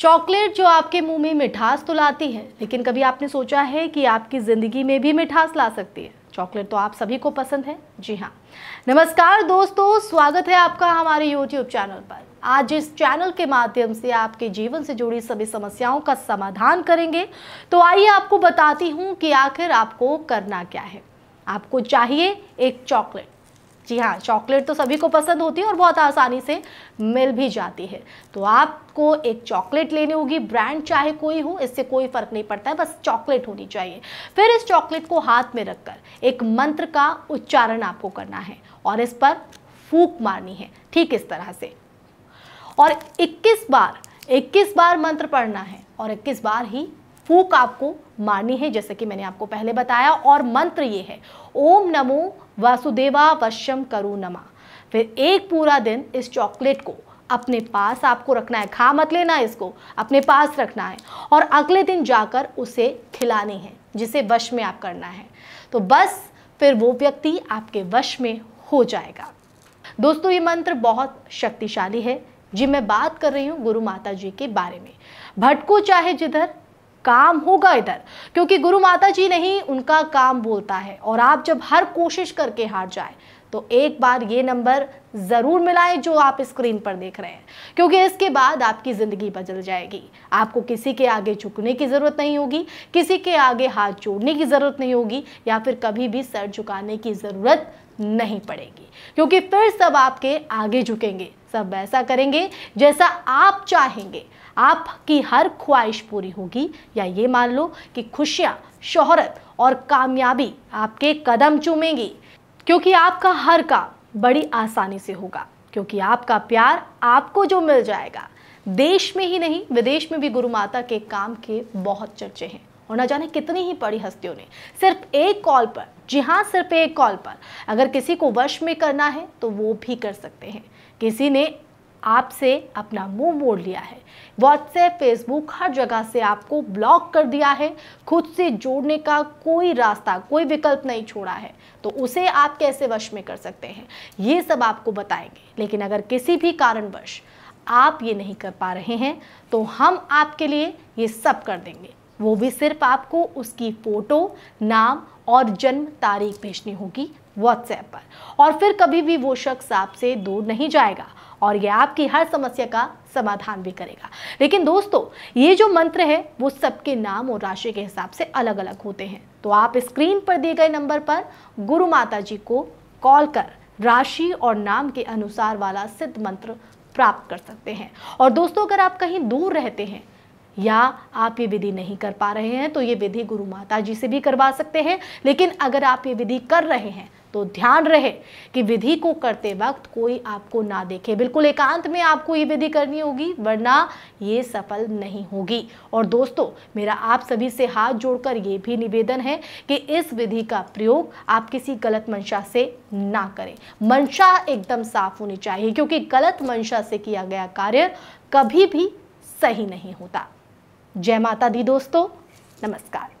chocolate जो आपके मुंह में मिठास तो लाती है लेकिन कभी आपने सोचा है कि आपकी ज़िंदगी में भी मिठास ला सकती है चॉकलेट तो आप सभी को पसंद है जी हाँ नमस्कार दोस्तों स्वागत है आपका हमारे यूट्यूब चैनल पर आज इस चैनल के माध्यम से आपके जीवन से जुड़ी सभी समस्याओं का समाधान करेंगे तो आइए आपको बताती हूँ कि आखिर आपको करना क्या है आपको चाहिए एक चॉकलेट जी हाँ चॉकलेट तो सभी को पसंद होती है और बहुत आसानी से मिल भी जाती है तो आपको एक चॉकलेट लेनी होगी ब्रांड चाहे कोई हो इससे कोई फ़र्क नहीं पड़ता है बस चॉकलेट होनी चाहिए फिर इस चॉकलेट को हाथ में रखकर एक मंत्र का उच्चारण आपको करना है और इस पर फूक मारनी है ठीक इस तरह से और 21 बार 21 बार मंत्र पढ़ना है और 21 बार ही फूक आपको मारनी है जैसे कि मैंने आपको पहले बताया और मंत्र ये है ओम नमो वासुदेवा वश्यम करु नमा फिर एक पूरा दिन इस चॉकलेट को अपने पास आपको रखना है खा मत लेना इसको अपने पास रखना है और अगले दिन जाकर उसे खिलानी है जिसे वश में आप करना है तो बस फिर वो व्यक्ति आपके वश में हो जाएगा दोस्तों ये मंत्र बहुत शक्तिशाली है जी मैं बात कर रही हूँ गुरु माता जी के बारे में भटको चाहे जिधर काम होगा इधर क्योंकि गुरु माता जी नहीं उनका काम बोलता है और आप जब हर कोशिश करके हार जाए तो एक बार ये नंबर ज़रूर मिलाएं जो आप स्क्रीन पर देख रहे हैं क्योंकि इसके बाद आपकी ज़िंदगी बदल जाएगी आपको किसी के आगे झुकने की ज़रूरत नहीं होगी किसी के आगे हाथ जोड़ने की ज़रूरत नहीं होगी या फिर कभी भी सर झुकाने की ज़रूरत नहीं पड़ेगी क्योंकि फिर सब आपके आगे झुकेंगे सब वैसा करेंगे जैसा आप चाहेंगे आपकी हर ख्वाहिश पूरी होगी या ये मान लो कि खुशियाँ शोहरत और कामयाबी आपके कदम चूमेंगी क्योंकि आपका हर काम बड़ी आसानी से होगा क्योंकि आपका प्यार आपको जो मिल जाएगा देश में ही नहीं विदेश में भी गुरु माता के काम के बहुत चर्चे हैं और न जाने कितनी ही बड़ी हस्तियों ने सिर्फ एक कॉल पर जी हाँ सिर्फ एक कॉल पर अगर किसी को वश में करना है तो वो भी कर सकते हैं किसी ने आपसे अपना मुंह मोड़ लिया है व्हाट्सएप फेसबुक हर जगह से आपको ब्लॉक कर दिया है खुद से जोड़ने का कोई रास्ता कोई विकल्प नहीं छोड़ा है तो उसे आप कैसे वश में कर सकते हैं ये सब आपको बताएंगे लेकिन अगर किसी भी कारणवश आप ये नहीं कर पा रहे हैं तो हम आपके लिए ये सब कर देंगे वो भी सिर्फ आपको उसकी फ़ोटो नाम और जन्म तारीख भेजनी होगी व्हाट्सएप पर और फिर कभी भी वो शख्स आपसे दूर नहीं जाएगा और ये आपकी हर समस्या का समाधान भी करेगा लेकिन दोस्तों ये जो मंत्र है वो सबके नाम और राशि के हिसाब से अलग अलग होते हैं तो आप स्क्रीन पर दिए गए नंबर पर गुरु माता जी को कॉल कर राशि और नाम के अनुसार वाला सिद्ध मंत्र प्राप्त कर सकते हैं और दोस्तों अगर आप कहीं दूर रहते हैं या आप ये विधि नहीं कर पा रहे हैं तो ये विधि गुरु माता जी से भी करवा सकते हैं लेकिन अगर आप ये विधि कर रहे हैं तो ध्यान रहे कि विधि को करते वक्त कोई आपको ना देखे बिल्कुल एकांत में आपको ये विधि करनी होगी वरना ये सफल नहीं होगी और दोस्तों मेरा आप सभी से हाथ जोड़कर ये भी निवेदन है कि इस विधि का प्रयोग आप किसी गलत मंशा से ना करें मंशा एकदम साफ होनी चाहिए क्योंकि गलत मंशा से किया गया कार्य कभी भी सही नहीं होता जय माता दी दोस्तों नमस्कार